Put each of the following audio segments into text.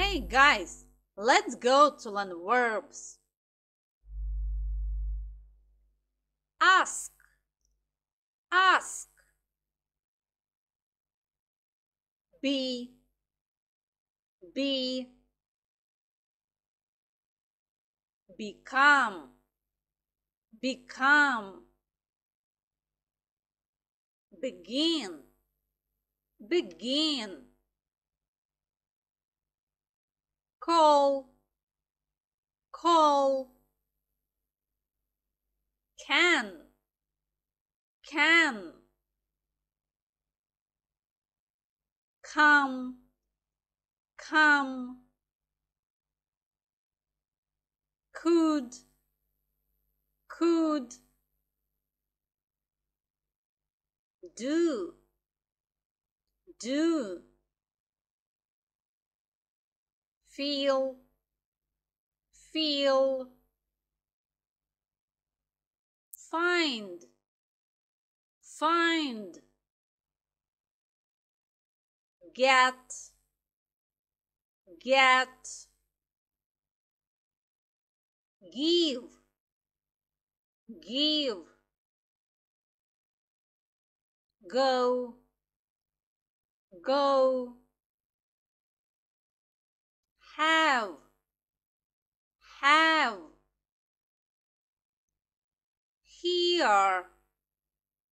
Hey guys, let's go to learn verbs. Ask, ask. Be, be. Become, become. Begin, begin call call can can come come could could do do feel, feel, find, find, get, get, give, give, go, go, have have here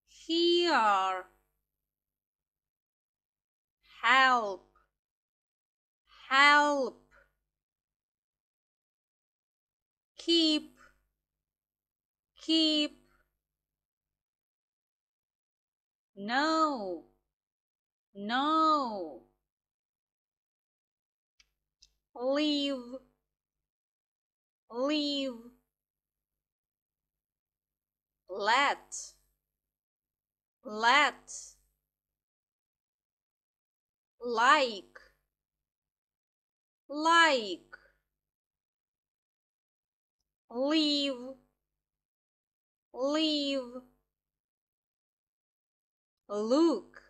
here help help keep keep no no leave leave let let like like leave leave look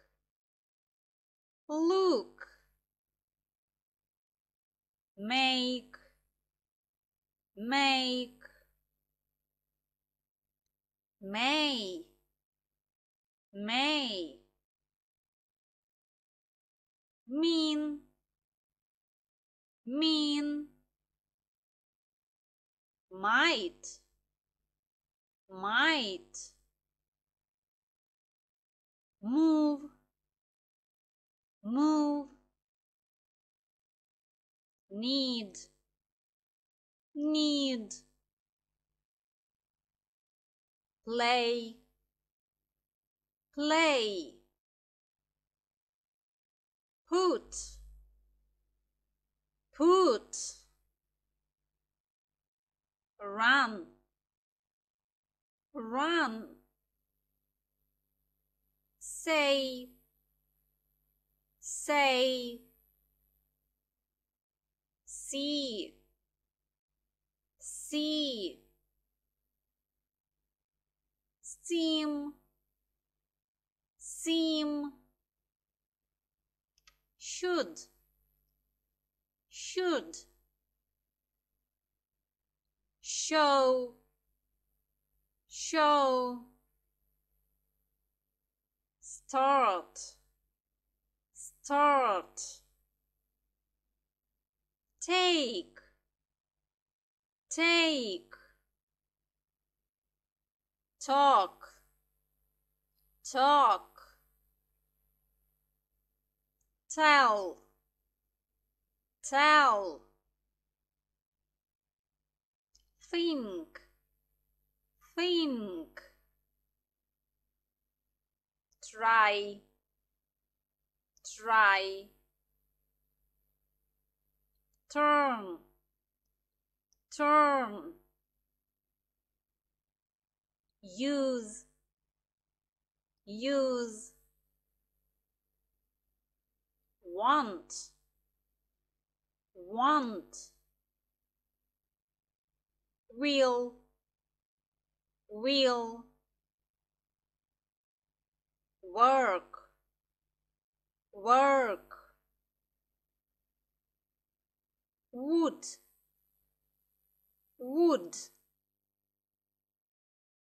look make, make, may, may, mean, mean, might, might, move, move, need need play play put put run run say say see see seem seem should should show show start start take take talk talk tell tell think think try try turn turn use use want want real real work work wood wood